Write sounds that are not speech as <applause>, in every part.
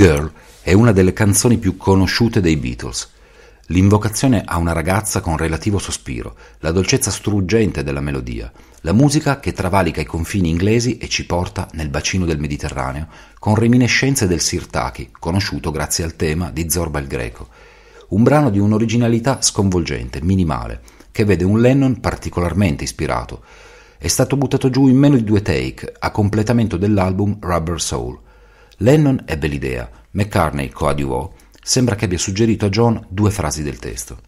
Girl è una delle canzoni più conosciute dei Beatles. L'invocazione a una ragazza con relativo sospiro, la dolcezza struggente della melodia, la musica che travalica i confini inglesi e ci porta nel bacino del Mediterraneo, con reminiscenze del Sirtaki, conosciuto grazie al tema di Zorba il Greco. Un brano di un'originalità sconvolgente, minimale, che vede un Lennon particolarmente ispirato. È stato buttato giù in meno di due take, a completamento dell'album Rubber Soul. Lennon ebbe l'idea, McCartney coadiuvò, sembra che abbia suggerito a John due frasi del testo.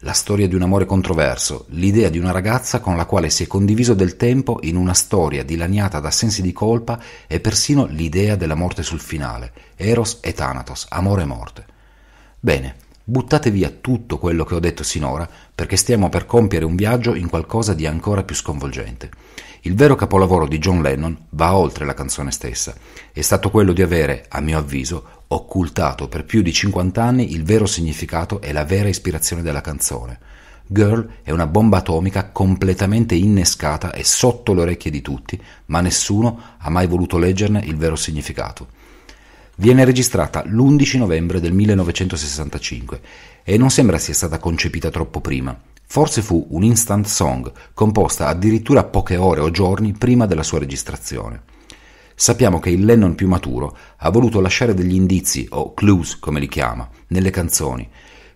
La storia di un amore controverso, l'idea di una ragazza con la quale si è condiviso del tempo in una storia dilaniata da sensi di colpa e persino l'idea della morte sul finale, Eros e Thanatos, amore e morte. Bene, Buttate via tutto quello che ho detto sinora, perché stiamo per compiere un viaggio in qualcosa di ancora più sconvolgente. Il vero capolavoro di John Lennon va oltre la canzone stessa. È stato quello di avere, a mio avviso, occultato per più di 50 anni il vero significato e la vera ispirazione della canzone. Girl è una bomba atomica completamente innescata e sotto le orecchie di tutti, ma nessuno ha mai voluto leggerne il vero significato viene registrata l'11 novembre del 1965 e non sembra sia stata concepita troppo prima. Forse fu un instant song, composta addirittura poche ore o giorni prima della sua registrazione. Sappiamo che il Lennon più maturo ha voluto lasciare degli indizi, o clues come li chiama, nelle canzoni,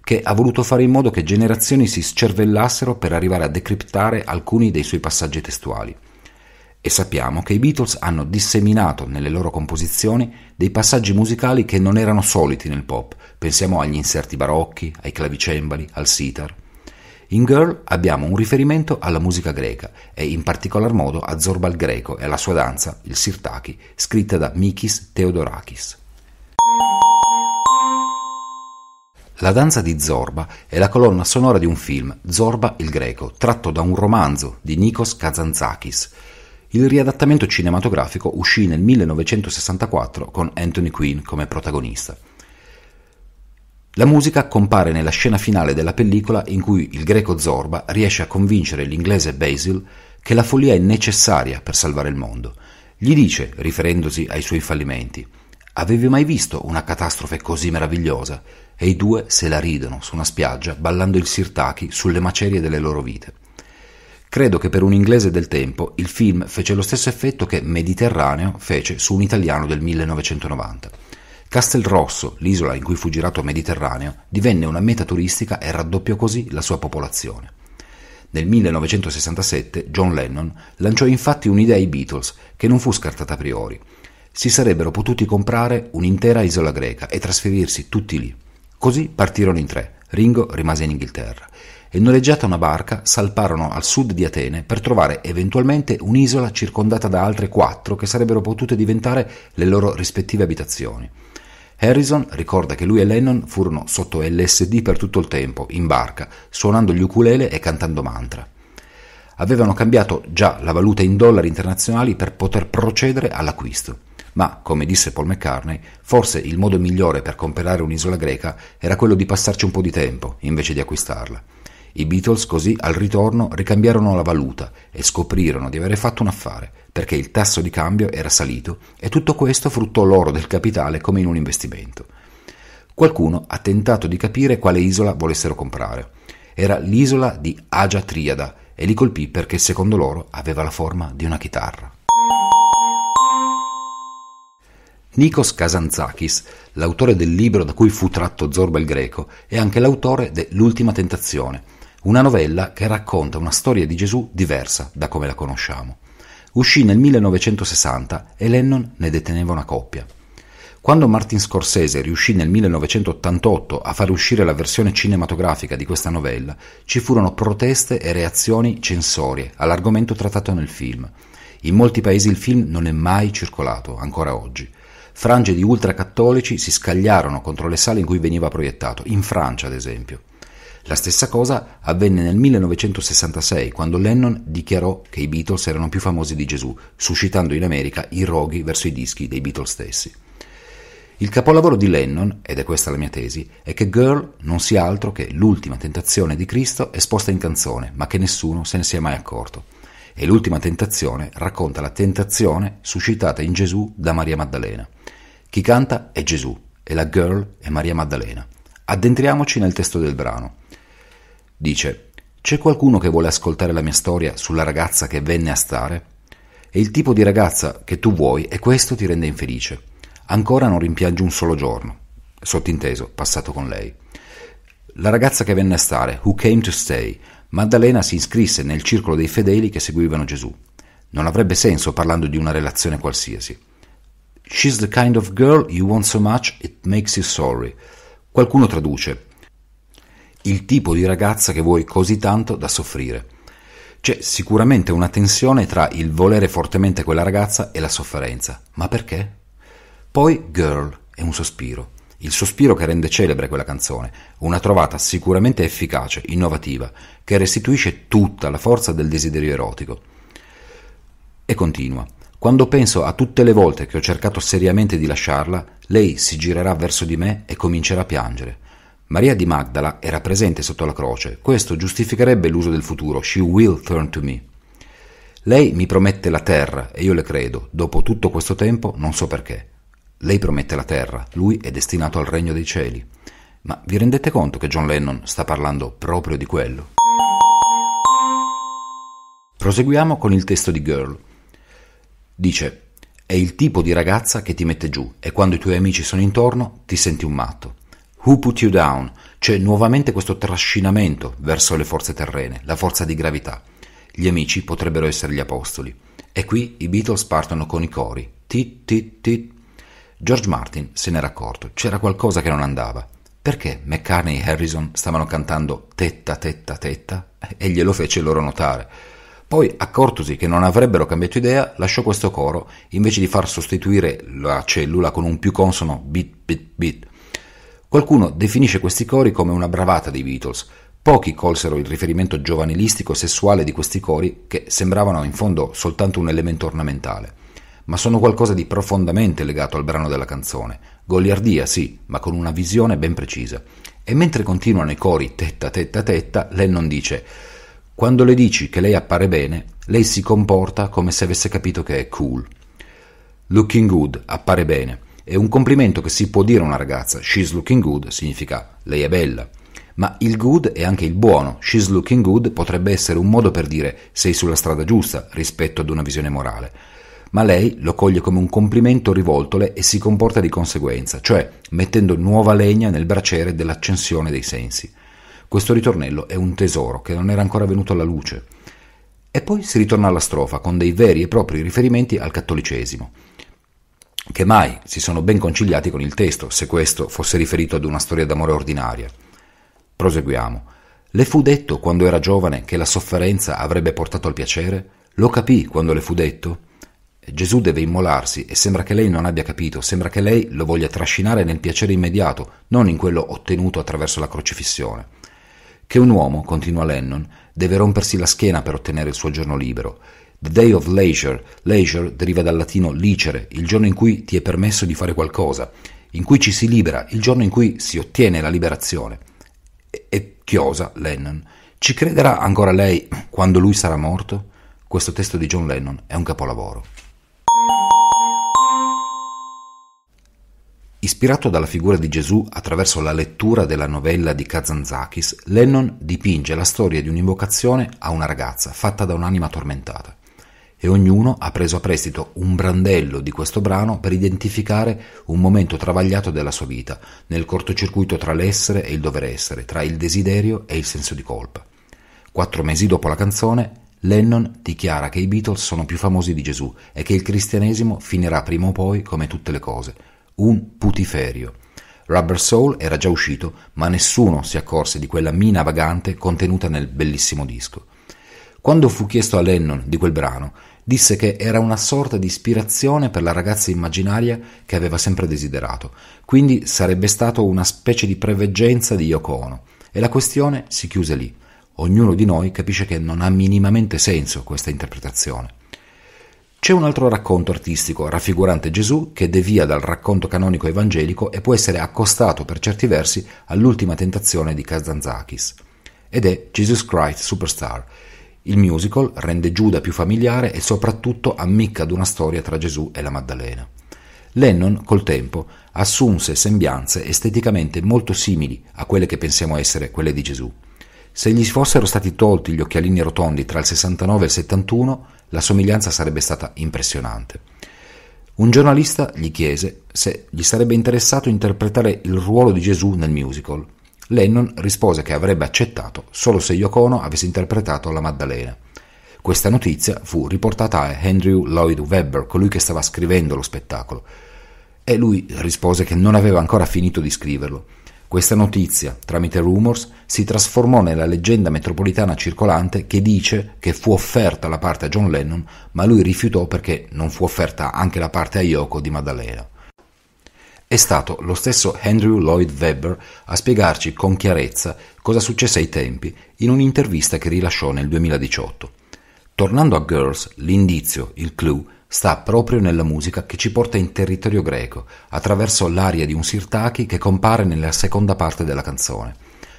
che ha voluto fare in modo che generazioni si scervellassero per arrivare a decriptare alcuni dei suoi passaggi testuali e sappiamo che i Beatles hanno disseminato nelle loro composizioni dei passaggi musicali che non erano soliti nel pop, pensiamo agli inserti barocchi, ai clavicembali, al sitar. In Girl abbiamo un riferimento alla musica greca e in particolar modo a Zorba il greco e alla sua danza, il sirtaki, scritta da Mikis Theodorakis. La danza di Zorba è la colonna sonora di un film, Zorba il greco, tratto da un romanzo di Nikos Kazantzakis il riadattamento cinematografico uscì nel 1964 con Anthony Quinn come protagonista. La musica compare nella scena finale della pellicola in cui il greco Zorba riesce a convincere l'inglese Basil che la follia è necessaria per salvare il mondo. Gli dice, riferendosi ai suoi fallimenti, Avevi mai visto una catastrofe così meravigliosa? E i due se la ridono su una spiaggia ballando il sirtaki sulle macerie delle loro vite. Credo che per un inglese del tempo il film fece lo stesso effetto che Mediterraneo fece su un italiano del 1990. Castel Rosso, l'isola in cui fu girato Mediterraneo, divenne una meta turistica e raddoppiò così la sua popolazione. Nel 1967 John Lennon lanciò infatti un'idea ai Beatles che non fu scartata a priori. Si sarebbero potuti comprare un'intera isola greca e trasferirsi tutti lì. Così partirono in tre, Ringo rimase in Inghilterra e noleggiata una barca salparono al sud di Atene per trovare eventualmente un'isola circondata da altre quattro che sarebbero potute diventare le loro rispettive abitazioni. Harrison ricorda che lui e Lennon furono sotto LSD per tutto il tempo, in barca, suonando gli ukulele e cantando mantra. Avevano cambiato già la valuta in dollari internazionali per poter procedere all'acquisto ma, come disse Paul McCartney, forse il modo migliore per comprare un'isola greca era quello di passarci un po' di tempo, invece di acquistarla. I Beatles così al ritorno ricambiarono la valuta e scoprirono di avere fatto un affare, perché il tasso di cambio era salito e tutto questo fruttò loro del capitale come in un investimento. Qualcuno ha tentato di capire quale isola volessero comprare. Era l'isola di Agia Triada e li colpì perché secondo loro aveva la forma di una chitarra. Nikos Kazantzakis, l'autore del libro da cui fu tratto Zorba il Greco, è anche l'autore de L'ultima tentazione, una novella che racconta una storia di Gesù diversa da come la conosciamo. Uscì nel 1960 e Lennon ne deteneva una coppia. Quando Martin Scorsese riuscì nel 1988 a far uscire la versione cinematografica di questa novella, ci furono proteste e reazioni censorie all'argomento trattato nel film. In molti paesi il film non è mai circolato, ancora oggi frange di ultracattolici si scagliarono contro le sale in cui veniva proiettato, in Francia ad esempio. La stessa cosa avvenne nel 1966, quando Lennon dichiarò che i Beatles erano più famosi di Gesù, suscitando in America i roghi verso i dischi dei Beatles stessi. Il capolavoro di Lennon, ed è questa la mia tesi, è che Girl non sia altro che l'ultima tentazione di Cristo esposta in canzone, ma che nessuno se ne sia mai accorto e l'ultima tentazione racconta la tentazione suscitata in Gesù da Maria Maddalena. Chi canta è Gesù e la girl è Maria Maddalena. Addentriamoci nel testo del brano. Dice, c'è qualcuno che vuole ascoltare la mia storia sulla ragazza che venne a stare? E il tipo di ragazza che tu vuoi e questo ti rende infelice. Ancora non rimpiangi un solo giorno, sottinteso, passato con lei. La ragazza che venne a stare, who came to stay, Maddalena si iscrisse nel circolo dei fedeli che seguivano Gesù. Non avrebbe senso parlando di una relazione qualsiasi. She's the kind of girl you want so much it makes you sorry. Qualcuno traduce il tipo di ragazza che vuoi così tanto da soffrire. C'è sicuramente una tensione tra il volere fortemente quella ragazza e la sofferenza. Ma perché? Poi girl è un sospiro il sospiro che rende celebre quella canzone, una trovata sicuramente efficace, innovativa, che restituisce tutta la forza del desiderio erotico. E continua. Quando penso a tutte le volte che ho cercato seriamente di lasciarla, lei si girerà verso di me e comincerà a piangere. Maria di Magdala era presente sotto la croce, questo giustificherebbe l'uso del futuro, she will turn to me. Lei mi promette la terra e io le credo, dopo tutto questo tempo non so perché. Lei promette la terra, lui è destinato al regno dei cieli. Ma vi rendete conto che John Lennon sta parlando proprio di quello? Proseguiamo con il testo di Girl. Dice, è il tipo di ragazza che ti mette giù e quando i tuoi amici sono intorno ti senti un matto. Who put you down? C'è nuovamente questo trascinamento verso le forze terrene, la forza di gravità. Gli amici potrebbero essere gli apostoli. E qui i Beatles partono con i cori. Tit tit tit George Martin se n'era accorto, c'era qualcosa che non andava. Perché McCartney e Harrison stavano cantando tetta, tetta, tetta? Eh, e glielo fece loro notare. Poi, accortosi che non avrebbero cambiato idea, lasciò questo coro invece di far sostituire la cellula con un più consono bit, bit, bit. Qualcuno definisce questi cori come una bravata dei Beatles. Pochi colsero il riferimento giovanilistico sessuale di questi cori, che sembravano in fondo soltanto un elemento ornamentale ma sono qualcosa di profondamente legato al brano della canzone. Goliardia, sì, ma con una visione ben precisa. E mentre continuano i cori tetta tetta tetta, Lennon dice Quando le dici che lei appare bene, lei si comporta come se avesse capito che è cool. Looking good, appare bene. È un complimento che si può dire a una ragazza. She's looking good significa lei è bella ma il good è anche il buono. She's looking good potrebbe essere un modo per dire sei sulla strada giusta rispetto ad una visione morale ma lei lo coglie come un complimento rivoltole e si comporta di conseguenza, cioè mettendo nuova legna nel braciere dell'accensione dei sensi. Questo ritornello è un tesoro che non era ancora venuto alla luce. E poi si ritorna alla strofa con dei veri e propri riferimenti al cattolicesimo, che mai si sono ben conciliati con il testo, se questo fosse riferito ad una storia d'amore ordinaria. Proseguiamo. Le fu detto quando era giovane che la sofferenza avrebbe portato al piacere? Lo capì quando le fu detto? Gesù deve immolarsi e sembra che lei non abbia capito, sembra che lei lo voglia trascinare nel piacere immediato, non in quello ottenuto attraverso la crocifissione. Che un uomo, continua Lennon, deve rompersi la schiena per ottenere il suo giorno libero. The day of leisure, leisure deriva dal latino licere, il giorno in cui ti è permesso di fare qualcosa, in cui ci si libera, il giorno in cui si ottiene la liberazione. E, e chiosa Lennon, ci crederà ancora lei quando lui sarà morto? Questo testo di John Lennon è un capolavoro. Ispirato dalla figura di Gesù attraverso la lettura della novella di Kazanzakis, Lennon dipinge la storia di un'invocazione a una ragazza fatta da un'anima tormentata e ognuno ha preso a prestito un brandello di questo brano per identificare un momento travagliato della sua vita, nel cortocircuito tra l'essere e il dover essere, tra il desiderio e il senso di colpa. Quattro mesi dopo la canzone, Lennon dichiara che i Beatles sono più famosi di Gesù e che il cristianesimo finirà prima o poi come tutte le cose, un putiferio. Rubber Soul era già uscito, ma nessuno si accorse di quella mina vagante contenuta nel bellissimo disco. Quando fu chiesto a Lennon di quel brano, disse che era una sorta di ispirazione per la ragazza immaginaria che aveva sempre desiderato, quindi sarebbe stato una specie di preveggenza di Yoko Ono. E la questione si chiuse lì. Ognuno di noi capisce che non ha minimamente senso questa interpretazione. C'è un altro racconto artistico raffigurante Gesù che devia dal racconto canonico evangelico e può essere accostato per certi versi all'ultima tentazione di Kazantzakis, ed è Jesus Christ Superstar. Il musical rende Giuda più familiare e soprattutto ammicca ad una storia tra Gesù e la Maddalena. Lennon, col tempo, assunse sembianze esteticamente molto simili a quelle che pensiamo essere quelle di Gesù. Se gli fossero stati tolti gli occhialini rotondi tra il 69 e il 71, la somiglianza sarebbe stata impressionante. Un giornalista gli chiese se gli sarebbe interessato interpretare il ruolo di Gesù nel musical. Lennon rispose che avrebbe accettato solo se Yoko Ono avesse interpretato la Maddalena. Questa notizia fu riportata a Andrew Lloyd Webber, colui che stava scrivendo lo spettacolo, e lui rispose che non aveva ancora finito di scriverlo. Questa notizia, tramite rumors, si trasformò nella leggenda metropolitana circolante che dice che fu offerta la parte a John Lennon, ma lui rifiutò perché non fu offerta anche la parte a Yoko di Maddalena. È stato lo stesso Andrew Lloyd Webber a spiegarci con chiarezza cosa successe ai tempi in un'intervista che rilasciò nel 2018. Tornando a Girls, l'indizio, il clue, sta proprio nella musica che ci porta in territorio greco, attraverso l'aria di un sirtaki che compare nella seconda parte della canzone.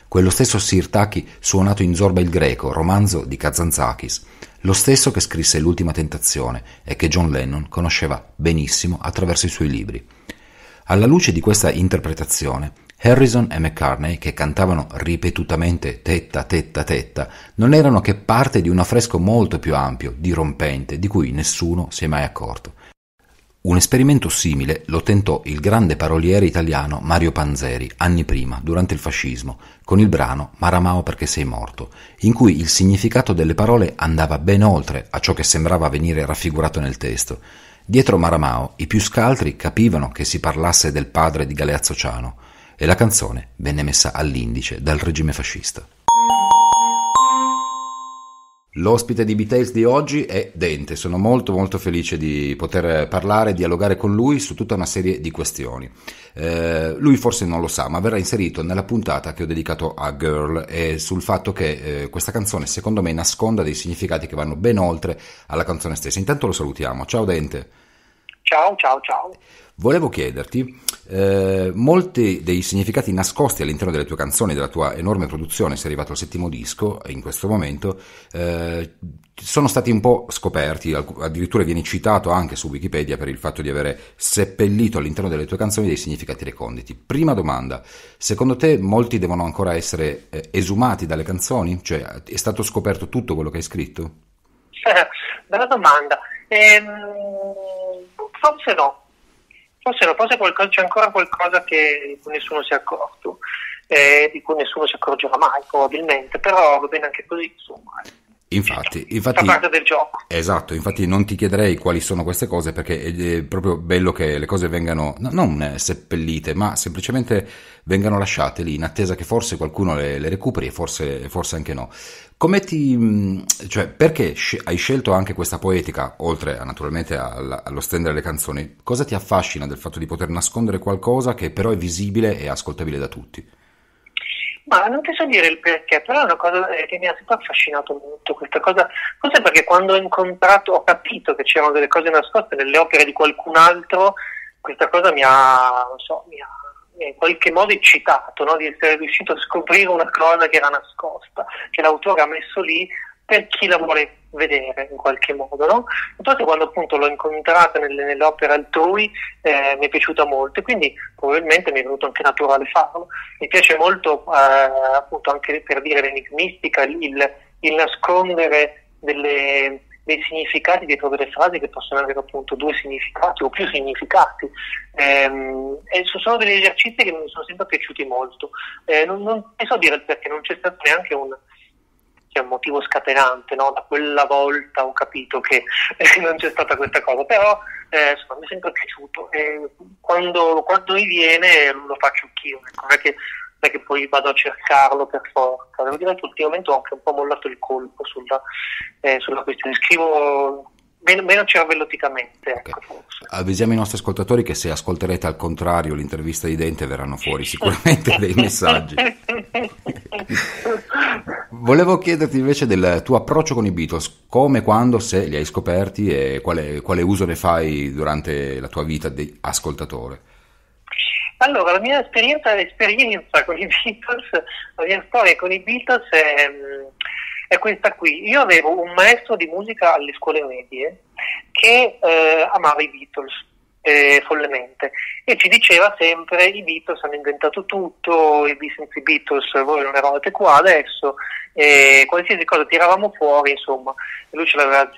Quello stesso sirtaki suonato in Zorba il greco, romanzo di Kazantzakis, lo stesso che scrisse L'ultima tentazione e che John Lennon conosceva benissimo attraverso i suoi libri. Alla luce di questa interpretazione, Harrison e McCartney, che cantavano ripetutamente tetta, tetta, tetta, non erano che parte di un affresco molto più ampio, dirompente, di cui nessuno si è mai accorto. Un esperimento simile lo tentò il grande paroliere italiano Mario Panzeri anni prima, durante il fascismo, con il brano Maramao perché sei morto, in cui il significato delle parole andava ben oltre a ciò che sembrava venire raffigurato nel testo. Dietro Maramao i più scaltri capivano che si parlasse del padre di Galeazzo Ciano e la canzone venne messa all'indice dal regime fascista. L'ospite di Beatles di oggi è Dente, sono molto molto felice di poter parlare e dialogare con lui su tutta una serie di questioni. Eh, lui forse non lo sa, ma verrà inserito nella puntata che ho dedicato a Girl e sul fatto che eh, questa canzone secondo me nasconda dei significati che vanno ben oltre alla canzone stessa. Intanto lo salutiamo, ciao Dente. Ciao, ciao, ciao. Volevo chiederti eh, molti dei significati nascosti all'interno delle tue canzoni, della tua enorme produzione, sei arrivato al settimo disco in questo momento, eh, sono stati un po' scoperti, addirittura vieni citato anche su Wikipedia per il fatto di avere seppellito all'interno delle tue canzoni dei significati reconditi. Prima domanda, secondo te molti devono ancora essere eh, esumati dalle canzoni? Cioè è stato scoperto tutto quello che hai scritto? <laughs> Bella domanda. Ehm, forse no, forse la cosa col ancora qualcosa che, di cui nessuno si è accorto, eh, di cui nessuno si accorgerà mai probabilmente, però va bene anche così insomma. Eh. Infatti, esatto. infatti, fa parte del gioco. Esatto, infatti non ti chiederei quali sono queste cose perché è proprio bello che le cose vengano non eh, seppellite, ma semplicemente vengano lasciate lì in attesa che forse qualcuno le, le recuperi e forse, forse, anche no. Come ti, mm, cioè, perché hai scelto anche questa poetica, oltre a, naturalmente alla, allo stendere le canzoni? Cosa ti affascina del fatto di poter nascondere qualcosa che però è visibile e ascoltabile da tutti? Ma non ti so dire il perché, però è una cosa eh, che mi ha sempre affascinato molto questa cosa, forse perché quando ho incontrato, ho capito che c'erano delle cose nascoste nelle opere di qualcun altro, questa cosa mi ha, non so, mi ha in qualche modo eccitato no? di essere riuscito a scoprire una cosa che era nascosta, che l'autore ha messo lì per chi la vuole vedere in qualche modo. No? Infatti quando appunto l'ho incontrata nelle, nelle altrui eh, mi è piaciuta molto e quindi probabilmente mi è venuto anche naturale farlo. Mi piace molto eh, appunto anche per dire l'enigmistica, il, il nascondere delle, dei significati dietro delle frasi che possono avere appunto due significati o più significati. Ehm, e sono degli esercizi che mi sono sempre piaciuti molto. Eh, non, non so dire perché non c'è stato neanche un c'è un motivo scatenante, no? da quella volta ho capito che <laughs> eh, non c'è stata questa cosa, però eh, insomma, mi è sempre piaciuto e quando, quando mi viene lo faccio anch'io, non è, che, non è che poi vado a cercarlo per forza, devo dire che ultimamente ho anche un po' mollato il colpo sulla, eh, sulla questione, scrivo meno, meno cervelloticamente. Ecco, Avvisiamo i nostri ascoltatori che se ascolterete al contrario l'intervista di Dente verranno fuori sicuramente dei messaggi. <laughs> Volevo chiederti invece del tuo approccio con i Beatles, come, quando, se li hai scoperti e quale, quale uso ne fai durante la tua vita di ascoltatore. Allora, la mia esperienza, l'esperienza con i Beatles, la mia storia con i Beatles è mm, è questa qui. Io avevo un maestro di musica alle scuole medie che eh, amava i Beatles eh, follemente e ci diceva sempre i Beatles hanno inventato tutto, i senza i Beatles voi non eravate qua adesso, eh, qualsiasi cosa tiravamo fuori, insomma, lui ce l'aveva,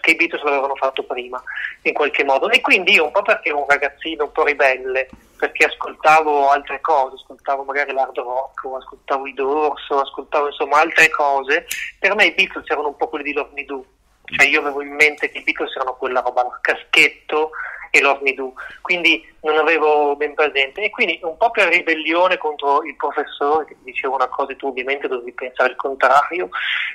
che i Beatles l'avevano fatto prima in qualche modo. E quindi io un po' perché ero un ragazzino un po' ribelle, perché ascoltavo altre cose, ascoltavo magari l'hard rock, o ascoltavo i Dorso, ascoltavo insomma altre cose, per me i Beatles erano un po' quelli di Love cioè io avevo in mente che i Beatles erano quella roba là, caschetto, e l'Ovnidù, quindi non avevo ben presente. E quindi un po' per ribellione contro il professore che diceva una cosa e tu ovviamente dovevi pensare il contrario,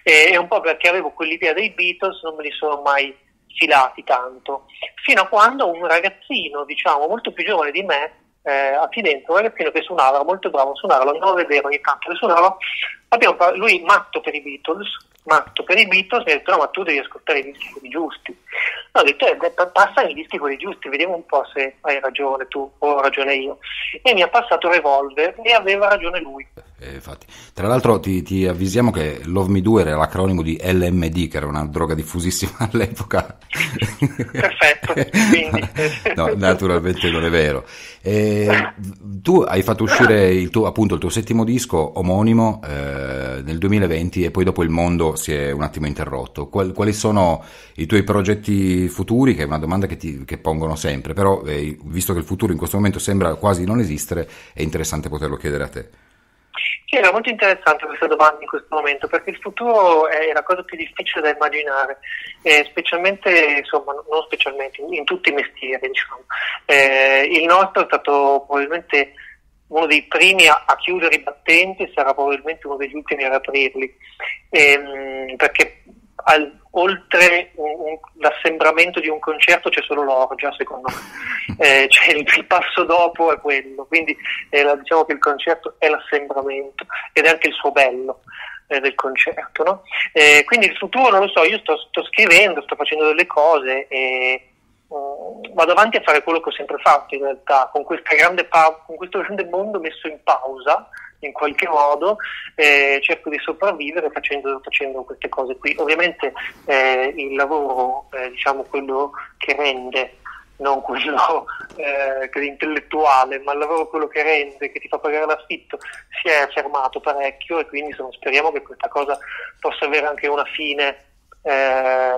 e un po' perché avevo quell'idea dei Beatles, non me li sono mai filati tanto, fino a quando un ragazzino, diciamo, molto più giovane di me, eh, a Firenze, un ragazzino che suonava, molto bravo a suonarlo, andavo a vedere ogni tanto che suonava, par- lui matto per i Beatles, matto per i Beatles, mi ha detto no ma tu devi ascoltare i dischi giusti, ho detto eh, passami i dischi quelli giusti, vediamo un po' se hai ragione tu o ragione io. E mi ha passato Revolver e aveva ragione lui. Eh, Tra l'altro ti, ti, avvisiamo che Love Me 2 era l'acronimo di LMD, che era una droga diffusissima <laughs> all'epoca. Perfetto, quindi... <laughs> no, naturalmente non è vero. Eh, tu hai fatto uscire il tuo, appunto il tuo settimo disco omonimo eh, nel 2020 e poi dopo il mondo si è un attimo interrotto. Qual, quali sono i tuoi progetti futuri? Che è una domanda che, ti, che pongono sempre, però eh, visto che il futuro in questo momento sembra quasi non esistere, è interessante poterlo chiedere a te. Sì, era molto interessante questa domanda in questo momento perché il futuro è la cosa più difficile da immaginare, eh, specialmente, insomma, non specialmente, in, in tutti i mestieri. Diciamo. Eh, il nostro è stato probabilmente uno dei primi a, a chiudere i battenti, e sarà probabilmente uno degli ultimi ad aprirli, ehm, perché al, oltre un, un, l'assembramento di un concerto c'è solo l'orgia, secondo me. <laughs> Eh, cioè il, il, passo dopo è quello, quindi eh, la, diciamo che il concerto è l'assembramento ed è anche il suo bello eh, del concerto. No? Eh, quindi il futuro non lo so, io sto, sto scrivendo, sto facendo delle cose e mm, vado avanti a fare quello che ho sempre fatto in realtà, con, grande pa- con questo grande mondo messo in pausa in qualche modo eh, cerco di sopravvivere facendo, facendo, queste cose qui. Ovviamente eh, il lavoro, eh, diciamo quello che rende, non quello <laughs> eh, che è intellettuale, ma il lavoro quello che rende, che ti fa pagare l'affitto, si è fermato parecchio e quindi sono, speriamo che questa cosa possa avere anche una fine eh,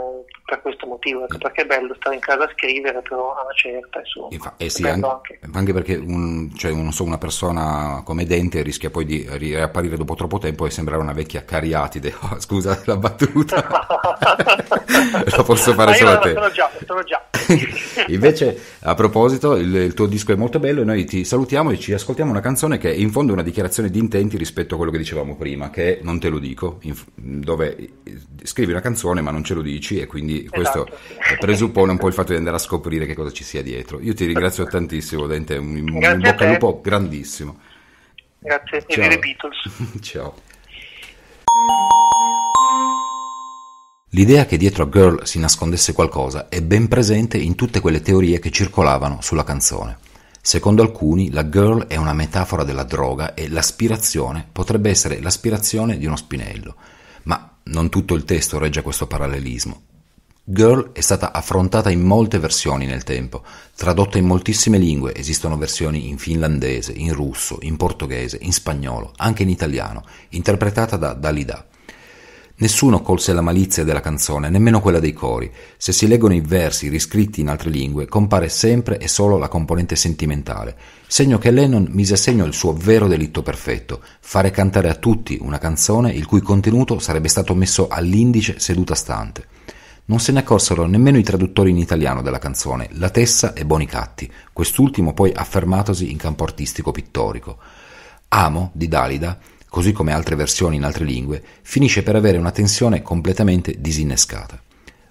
per questo motivo, anche ecco, perché è bello stare in casa a scrivere, però a una certa, insomma. Infa- eh sì, anche, anche. anche, perché un, cioè, un, so, una persona come Dente rischia poi di riapparire dopo troppo tempo e sembrare una vecchia cariatide. <laughs> Oh, scusa la battuta, la <laughs> posso fare solo a te. Sono già, sono già. <laughs> Invece, a proposito, il, il, tuo disco è molto bello e noi ti salutiamo e ci ascoltiamo una canzone che in fondo è una dichiarazione di intenti rispetto a quello che dicevamo prima, che è Non te lo dico, in, dove eh, scrivi una canzone presuppone, ma non ce lo dici, e quindi esatto, questo eh, presuppone un po' il fatto di andare a scoprire che cosa ci sia dietro. Io ti ringrazio tantissimo, Dente, un, Grazie un bocca al lupo grandissimo. Grazie, Ciao. e Beatles. <laughs> Ciao. L'idea che dietro a Girl si nascondesse qualcosa è ben presente in tutte quelle teorie che circolavano sulla canzone. Secondo alcuni, la girl è una metafora della droga e l'aspirazione potrebbe essere l'aspirazione di uno spinello. Ma non tutto il testo regge questo parallelismo. Girl è stata affrontata in molte versioni nel tempo, tradotta in moltissime lingue, esistono versioni in finlandese, in russo, in portoghese, in spagnolo, anche in italiano, interpretata da Dalida. Nessuno colse la malizia della canzone, nemmeno quella dei cori. Se si leggono i versi riscritti in altre lingue, compare sempre e solo la componente sentimentale, segno che Lennon mise a segno il suo vero delitto perfetto, fare cantare a tutti una canzone il cui contenuto sarebbe stato messo all'indice seduta stante. Non se ne accorsero nemmeno i traduttori in italiano della canzone, La Tessa e Bonicatti, quest'ultimo poi affermatosi in campo artistico pittorico. Amo di Dalida così come altre versioni in altre lingue, finisce per avere una tensione completamente disinnescata.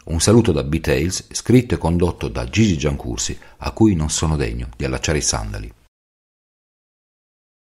Un saluto da B-Tales, scritto e condotto da Gigi Giancursi, a cui non sono degno di allacciare i sandali.